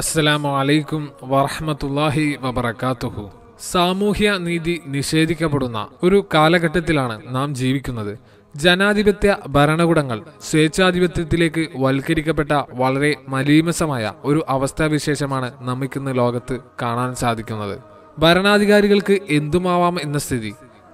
അസ്സലാമു അലൈക്കും വറഹമത്തല്ലാഹി വബർക്കാത്തുഹു സാമൂഹ്യ നീതി നിഷേധിക്കപ്പെടുന്ന ഒരു കാലഘട്ടത്തിലാണ് നാം ജീവിക്കുന്നത് ജനാധിപത്യ ഭരണകൂടങ്ങൾ സ്വേച്ഛാധിപത്യത്തിലേക്ക് വൽക്കരിക്കപ്പെട്ട വളരെ മലീമസമായ ഒരു അവസ്ഥാവിശേഷമാണ് നമുക്കിന്ന് ലോകത്ത് കാണാൻ സാധിക്കുന്നത് ഭരണാധികാരികൾക്ക് എന്തുമാവാം എന്ന സ്ഥിതി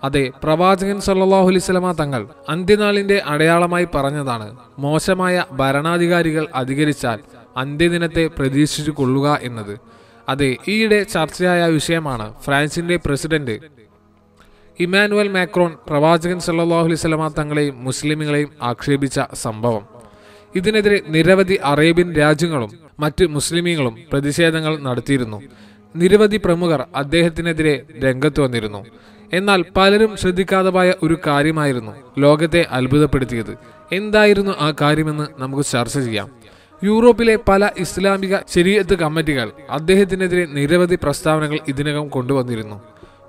അതെ പ്രവാചകൻ സല്ലാഹു അലിസ്ലമ തങ്ങൾ അന്ത്യനാളിന്റെ അടയാളമായി പറഞ്ഞതാണ് മോശമായ ഭരണാധികാരികൾ അധികരിച്ചാൽ അന്ത്യദിനത്തെ പ്രതീക്ഷിച്ചു കൊള്ളുക എന്നത് അതെ ഈയിടെ ചർച്ചയായ വിഷയമാണ് ഫ്രാൻസിന്റെ പ്രസിഡന്റ് ഇമാനുവൽ മാക്രോൺ പ്രവാചകൻ സല്ലാഹു അലിസ്ലമ തങ്ങളെയും മുസ്ലിമുകളെയും ആക്ഷേപിച്ച സംഭവം ഇതിനെതിരെ നിരവധി അറേബ്യൻ രാജ്യങ്ങളും മറ്റ് മുസ്ലിമീങ്ങളും പ്രതിഷേധങ്ങൾ നടത്തിയിരുന്നു നിരവധി പ്രമുഖർ അദ്ദേഹത്തിനെതിരെ രംഗത്ത് വന്നിരുന്നു എന്നാൽ പലരും ശ്രദ്ധിക്കാതെ പോയ ഒരു കാര്യമായിരുന്നു ലോകത്തെ അത്ഭുതപ്പെടുത്തിയത് എന്തായിരുന്നു ആ കാര്യമെന്ന് നമുക്ക് ചർച്ച ചെയ്യാം യൂറോപ്പിലെ പല ഇസ്ലാമിക ശരീരത്ത് കമ്മിറ്റികൾ അദ്ദേഹത്തിനെതിരെ നിരവധി പ്രസ്താവനകൾ ഇതിനകം കൊണ്ടുവന്നിരുന്നു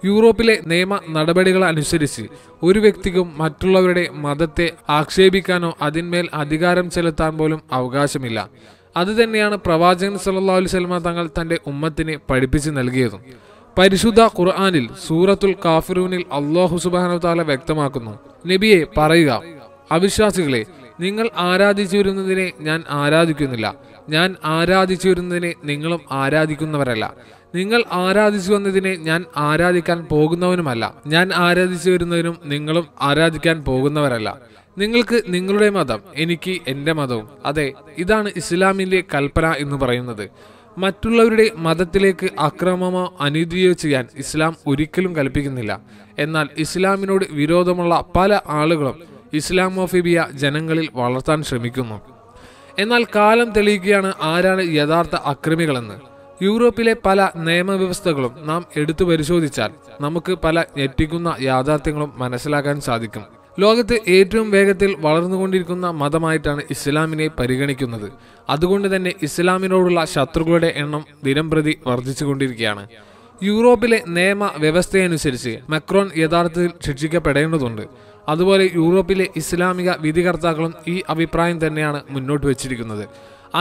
യൂറോപ്പിലെ നിയമ നടപടികൾ അനുസരിച്ച് ഒരു വ്യക്തിക്കും മറ്റുള്ളവരുടെ മതത്തെ ആക്ഷേപിക്കാനോ അതിന്മേൽ അധികാരം ചെലുത്താൻ പോലും അവകാശമില്ല അതുതന്നെയാണ് പ്രവാചകൻ സല്ലാ അലൈഹി തങ്ങൾ തന്റെ ഉമ്മത്തിന് പഠിപ്പിച്ചു നൽകിയതും പരിശുദ്ധ ഖുർആാനിൽ സൂറത്തുൽ കാഫിറൂനിൽ അള്ളാഹു സുബാനു വ്യക്തമാക്കുന്നു നബിയെ പറയുക അവിശ്വാസികളെ നിങ്ങൾ ആരാധിച്ചു വരുന്നതിനെ ഞാൻ ആരാധിക്കുന്നില്ല ഞാൻ ആരാധിച്ചു വരുന്നതിനെ നിങ്ങളും ആരാധിക്കുന്നവരല്ല നിങ്ങൾ ആരാധിച്ചു വന്നതിനെ ഞാൻ ആരാധിക്കാൻ പോകുന്നവനുമല്ല ഞാൻ ആരാധിച്ചു വരുന്നതിനും നിങ്ങളും ആരാധിക്കാൻ പോകുന്നവരല്ല നിങ്ങൾക്ക് നിങ്ങളുടെ മതം എനിക്ക് എൻ്റെ മതവും അതെ ഇതാണ് ഇസ്ലാമിൻ്റെ കൽപ്പന എന്ന് പറയുന്നത് മറ്റുള്ളവരുടെ മതത്തിലേക്ക് അക്രമമോ അനീതിയോ ചെയ്യാൻ ഇസ്ലാം ഒരിക്കലും കൽപ്പിക്കുന്നില്ല എന്നാൽ ഇസ്ലാമിനോട് വിരോധമുള്ള പല ആളുകളും ഇസ്ലാമോഫിബിയ ജനങ്ങളിൽ വളർത്താൻ ശ്രമിക്കുന്നു എന്നാൽ കാലം തെളിയിക്കുകയാണ് ആരാണ് യഥാർത്ഥ അക്രമികളെന്ന് യൂറോപ്പിലെ പല നിയമവ്യവസ്ഥകളും നാം എടുത്തു പരിശോധിച്ചാൽ നമുക്ക് പല ഞെട്ടിക്കുന്ന യാഥാർത്ഥ്യങ്ങളും മനസ്സിലാക്കാൻ സാധിക്കും ലോകത്ത് ഏറ്റവും വേഗത്തിൽ വളർന്നുകൊണ്ടിരിക്കുന്ന മതമായിട്ടാണ് ഇസ്ലാമിനെ പരിഗണിക്കുന്നത് അതുകൊണ്ട് തന്നെ ഇസ്ലാമിനോടുള്ള ശത്രുക്കളുടെ എണ്ണം ദിനംപ്രതി വർദ്ധിച്ചുകൊണ്ടിരിക്കുകയാണ് യൂറോപ്പിലെ നിയമ വ്യവസ്ഥയനുസരിച്ച് മെക്രോൺ യഥാർത്ഥത്തിൽ ശിക്ഷിക്കപ്പെടേണ്ടതുണ്ട് അതുപോലെ യൂറോപ്പിലെ ഇസ്ലാമിക വിധികർത്താക്കളും ഈ അഭിപ്രായം തന്നെയാണ് മുന്നോട്ട് വച്ചിരിക്കുന്നത്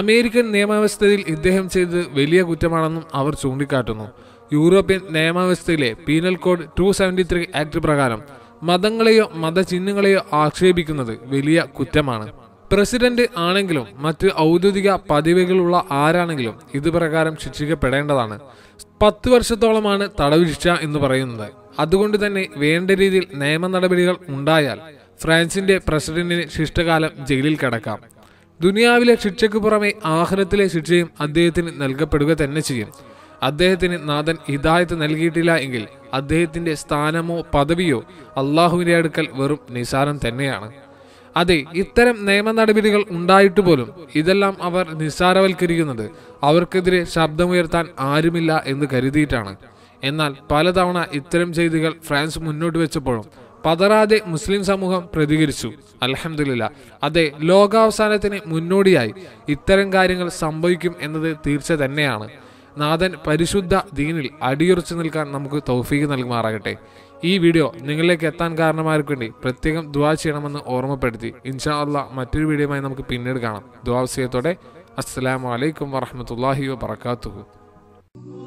അമേരിക്കൻ നിയമവ്യവസ്ഥയിൽ ഇദ്ദേഹം ചെയ്തത് വലിയ കുറ്റമാണെന്നും അവർ ചൂണ്ടിക്കാട്ടുന്നു യൂറോപ്യൻ നിയമവ്യവസ്ഥയിലെ പീനൽ കോഡ് ടു ആക്ട് പ്രകാരം മതങ്ങളെയോ മതചിഹ്നങ്ങളെയോ ആക്ഷേപിക്കുന്നത് വലിയ കുറ്റമാണ് പ്രസിഡന്റ് ആണെങ്കിലും മറ്റ് ഔദ്യോഗിക പദവികളുള്ള ആരാണെങ്കിലും ഇത് പ്രകാരം ശിക്ഷിക്കപ്പെടേണ്ടതാണ് പത്ത് വർഷത്തോളമാണ് തടവു ശിക്ഷ എന്ന് പറയുന്നത് അതുകൊണ്ട് തന്നെ വേണ്ട രീതിയിൽ നിയമ നടപടികൾ ഉണ്ടായാൽ ഫ്രാൻസിന്റെ പ്രസിഡന്റിന് ശിഷ്ടകാലം ജയിലിൽ കിടക്കാം ദുനിയാവിലെ ശിക്ഷയ്ക്ക് പുറമെ ആഹ്റത്തിലെ ശിക്ഷയും അദ്ദേഹത്തിന് നൽകപ്പെടുക തന്നെ ചെയ്യും അദ്ദേഹത്തിന് നാഥൻ ഹിദായത്ത് നൽകിയിട്ടില്ല എങ്കിൽ അദ്ദേഹത്തിൻ്റെ സ്ഥാനമോ പദവിയോ അള്ളാഹുവിൻ്റെ അടുക്കൽ വെറും നിസാരം തന്നെയാണ് അതെ ഇത്തരം നിയമ നടപടികൾ ഉണ്ടായിട്ട് പോലും ഇതെല്ലാം അവർ നിസ്സാരവൽക്കരിക്കുന്നത് അവർക്കെതിരെ ശബ്ദമുയർത്താൻ ആരുമില്ല എന്ന് കരുതിയിട്ടാണ് എന്നാൽ പലതവണ ഇത്തരം ചെയ്തികൾ ഫ്രാൻസ് മുന്നോട്ട് വെച്ചപ്പോഴും പതറാതെ മുസ്ലിം സമൂഹം പ്രതികരിച്ചു അലഹമില്ല അതെ ലോകാവസാനത്തിന് മുന്നോടിയായി ഇത്തരം കാര്യങ്ങൾ സംഭവിക്കും എന്നത് തീർച്ച തന്നെയാണ് നാഥൻ പരിശുദ്ധ ദീനിൽ അടിയുറച്ചു നിൽക്കാൻ നമുക്ക് തൗഫീഖ് നൽകുമാറാകട്ടെ ഈ വീഡിയോ നിങ്ങളിലേക്ക് എത്താൻ കാരണമാർക്ക് വേണ്ടി പ്രത്യേകം ദുവാ ചെയ്യണമെന്ന് ഓർമ്മപ്പെടുത്തി ഇൻഷാ അല്ല മറ്റൊരു വീഡിയോയുമായി നമുക്ക് പിന്നീട് കാണാം ദ്വാവസ്യത്തോടെ അസ്സലാമലൈക്കും വറഹമത്തല്ലാഹി വാത്തു